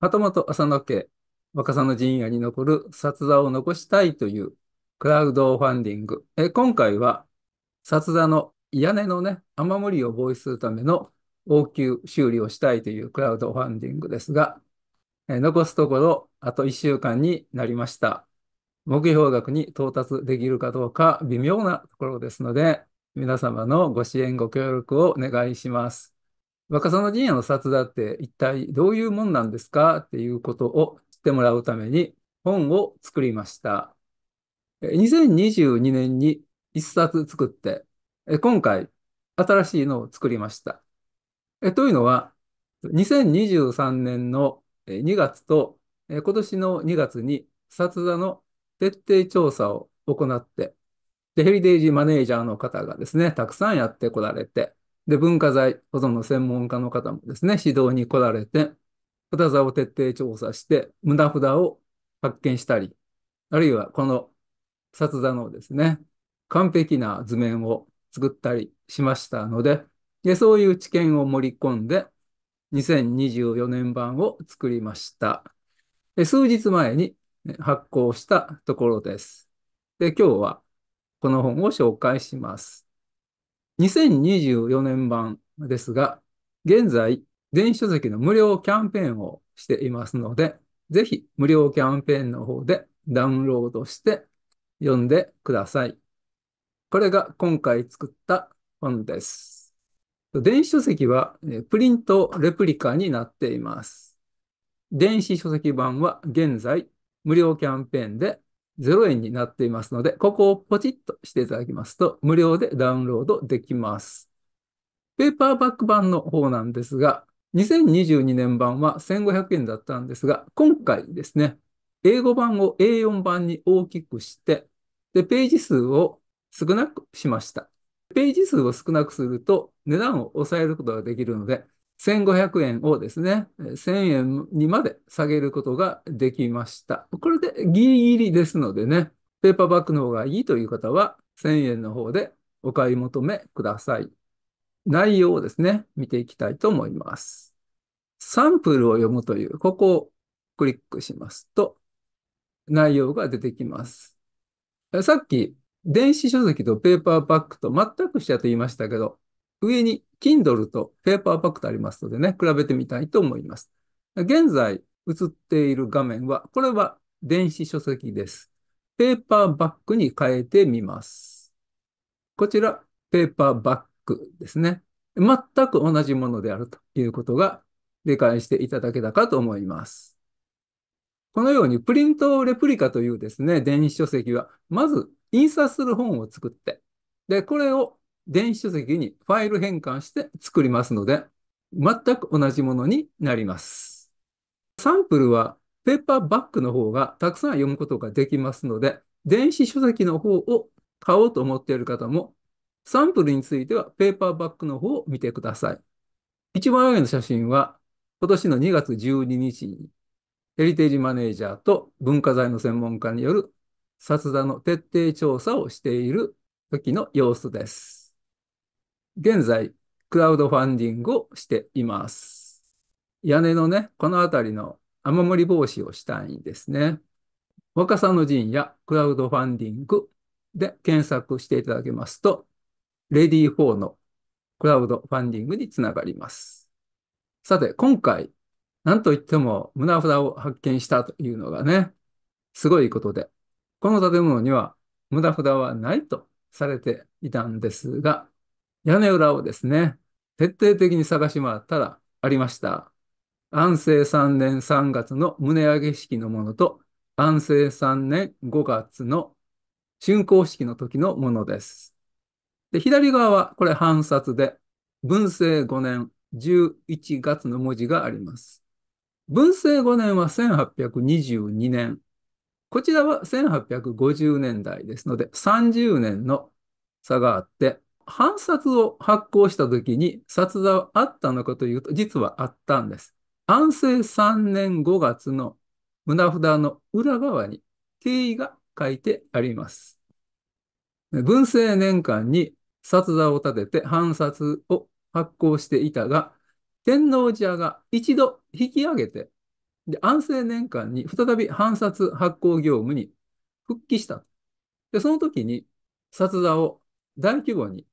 はたまと浅野家、若さの陣屋に残る札座を残したいというクラウドファンディング。え今回は札座の屋根のね、雨漏りを防止するための応急修理をしたいというクラウドファンディングですが、え残すところあと1週間になりました。目標額に到達できるかどうか微妙なところですので、皆様のご支援ご協力をお願いします。若の陣屋の札だって一体どういうもんなんですかっていうことを知ってもらうために本を作りました。2022年に一冊作って、今回新しいのを作りました。というのは、2023年の2月と今年の2月に札座の徹底調査を行って、ヘリデイジマネージャーの方がですね、たくさんやってこられて、で、文化財保存の専門家の方もですね、指導に来られて、札座を徹底調査して、無駄札を発見したり、あるいはこの札座のですね、完璧な図面を作ったりしましたので、でそういう知見を盛り込んで、2024年版を作りました。数日前に発行したところです。で、今日はこの本を紹介します。2024年版ですが、現在、電子書籍の無料キャンペーンをしていますので、ぜひ無料キャンペーンの方でダウンロードして読んでください。これが今回作った本です。電子書籍はプリントレプリカになっています。電子書籍版は現在無料キャンペーンで0円になっていますので、ここをポチッとしていただきますと、無料でダウンロードできます。ペーパーバック版の方なんですが、2022年版は1500円だったんですが、今回ですね、英語版を A4 版に大きくして、で、ページ数を少なくしました。ページ数を少なくすると値段を抑えることができるので、1500円をですね、1000円にまで下げることができました。これでギリギリですのでね、ペーパーバッグの方がいいという方は、1000円の方でお買い求めください。内容をですね、見ていきたいと思います。サンプルを読むという、ここをクリックしますと、内容が出てきます。さっき、電子書籍とペーパーバッグと全く一緒と言いましたけど、上に Kindle とペーパー r ックとありますのでね、比べてみたいと思います。現在映っている画面は、これは電子書籍です。ペーパーバックに変えてみます。こちら、ペーパーバックですね。全く同じものであるということが理解していただけたかと思います。このようにプリントレプリカというですね、電子書籍は、まず印刷する本を作って、で、これを電子書籍にファイル変換して作りますので、全く同じものになります。サンプルはペーパーバッグの方がたくさん読むことができますので、電子書籍の方を買おうと思っている方も、サンプルについてはペーパーバッグの方を見てください。一番上の写真は今年の2月12日にヘリテージマネージャーと文化財の専門家による札田の徹底調査をしている時の様子です。現在、クラウドファンディングをしています。屋根のね、この辺りの雨漏り防止をしたいんですね。若さの陣やクラウドファンディングで検索していただけますと、レディー4のクラウドファンディングにつながります。さて、今回、なんといっても胸札を発見したというのがね、すごいことで、この建物には胸札はないとされていたんですが、屋根裏をですね、徹底的に探し回ったらありました。安政3年3月の胸上げ式のものと、安政3年5月の竣工式の時のものです。で左側はこれ半札で、文政5年11月の文字があります。文政5年は1822年。こちらは1850年代ですので、30年の差があって、半殺を発行した時に札座はあったのかというと、実はあったんです。安政3年5月の胸札の裏側に定位が書いてあります。文政年間に札座を立てて半殺を発行していたが、天皇寺が一度引き上げて、で安政年間に再び半殺発行業務に復帰した。でその時に札座を大規模に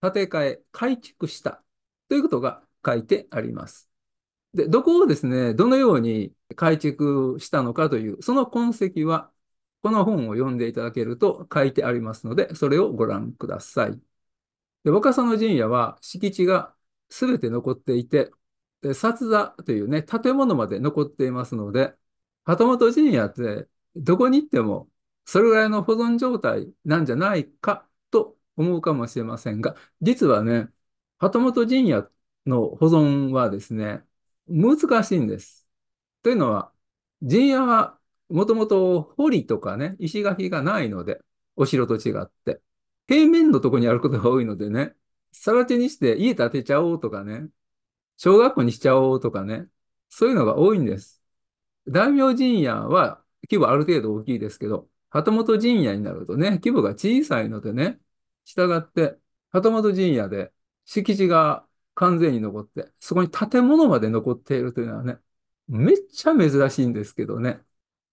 建て替え、改築したということが書いてあります。で、どこをですね、どのように改築したのかという、その痕跡は、この本を読んでいただけると書いてありますので、それをご覧ください。で若狭の陣屋は敷地が全て残っていて、札座というね、建物まで残っていますので、旗本陣屋ってどこに行ってもそれぐらいの保存状態なんじゃないかと思うかもしれませんが、実はね、旗本陣屋の保存はですね、難しいんです。というのは、陣屋はもともと堀とかね、石垣がないので、お城と違って。平面のとこにあることが多いのでね、更地にして家建てちゃおうとかね、小学校にしちゃおうとかね、そういうのが多いんです。大名陣屋は規模ある程度大きいですけど、旗本陣屋になるとね、規模が小さいのでね、したがって、旗本陣屋で敷地が完全に残って、そこに建物まで残っているというのはね、めっちゃ珍しいんですけどね。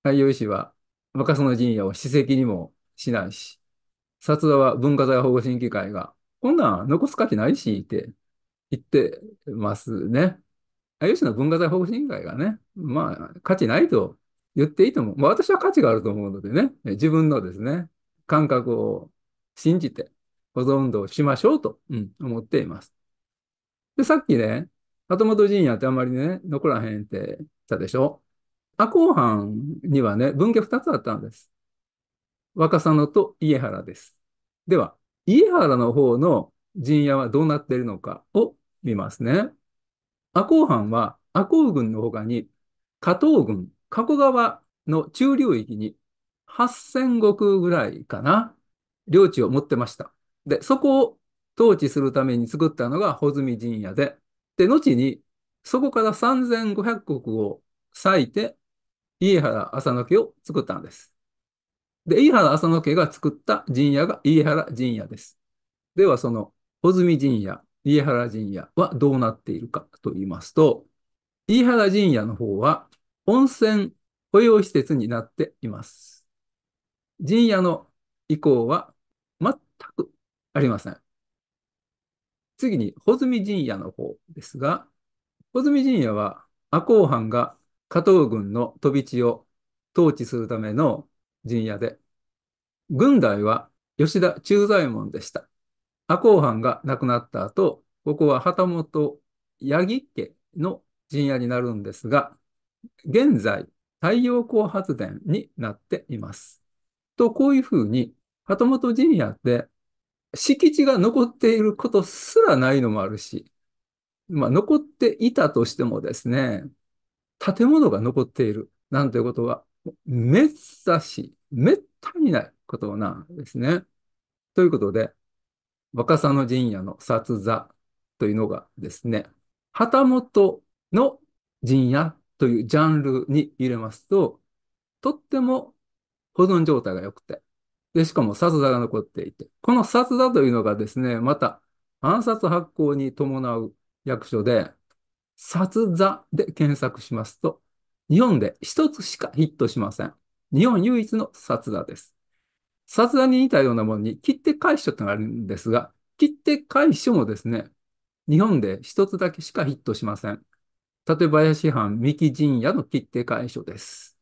太陽石は若狭の陣屋を史跡にもしないし、札田は文化財保護審議会が、こんなん残す価値ないし、って言ってますね。陽志の文化財保護審議会がね、まあ、価値ないと言っていいと思う。まあ、私は価値があると思うのでね、自分のですね、感覚を信じて、保存運動をしましょうと、うん、思っています。で、さっきね、後本陣屋ってあんまりね、残らへんって言ったでしょ。赤後藩にはね、分家2つあったんです。若狭野と家原です。では、家原の方の陣屋はどうなっているのかを見ますね。赤後藩は赤後軍の他に、加藤軍、加古川の中流域に8000石ぐらいかな、領地を持ってました。で、そこを統治するために作ったのが穂積陣屋で、で、後に、そこから3500石を割いて、家原浅野家を作ったんです。で、家原浅野家が作った陣屋が家原陣屋です。では、その、穂積陣屋、家原陣屋はどうなっているかと言いますと、家原陣屋の方は温泉保養施設になっています。陣屋の以降は全くありません。次に、穂積陣屋の方ですが、穂積陣屋は赤穂藩が加藤軍の飛び地を統治するための陣屋で、軍代は吉田忠左衛門でした。赤穂藩が亡くなった後、ここは旗本八木家の陣屋になるんですが、現在、太陽光発電になっています。と、こういうふうに、旗本陣屋って敷地が残っていることすらないのもあるし、まあ、残っていたとしてもですね、建物が残っているなんていうことは、めったし、めったにないことなんですね。ということで、若狭の陣屋の札座というのがですね、旗本の陣屋というジャンルに入れますと、とっても保存状態が良くて、で、しかも殺座が残っていて、この殺座というのがですね、また暗殺発行に伴う役所で、殺座で検索しますと、日本で一つしかヒットしません。日本唯一の殺座です。殺座に似たようなものに切手解のがあるんですが、切手解書もですね、日本で一つだけしかヒットしません。例え館林藩三木陣屋の切手解書です。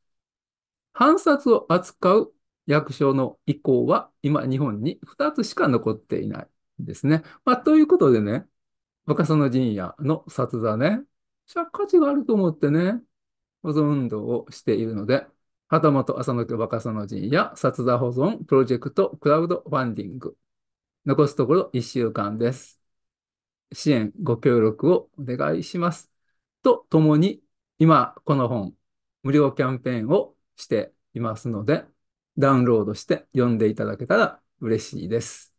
暗殺を扱う役所の意向は今日本に2つしか残っていないんですね。まあ、ということでね、若狭の陣屋の札座ね、価値があると思ってね、保存運動をしているので、旗本浅野家若狭の陣屋札座保存プロジェクトクラウドファンディング。残すところ1週間です。支援、ご協力をお願いします。とともに、今この本、無料キャンペーンをしていますので、ダウンロードして読んでいただけたら嬉しいです。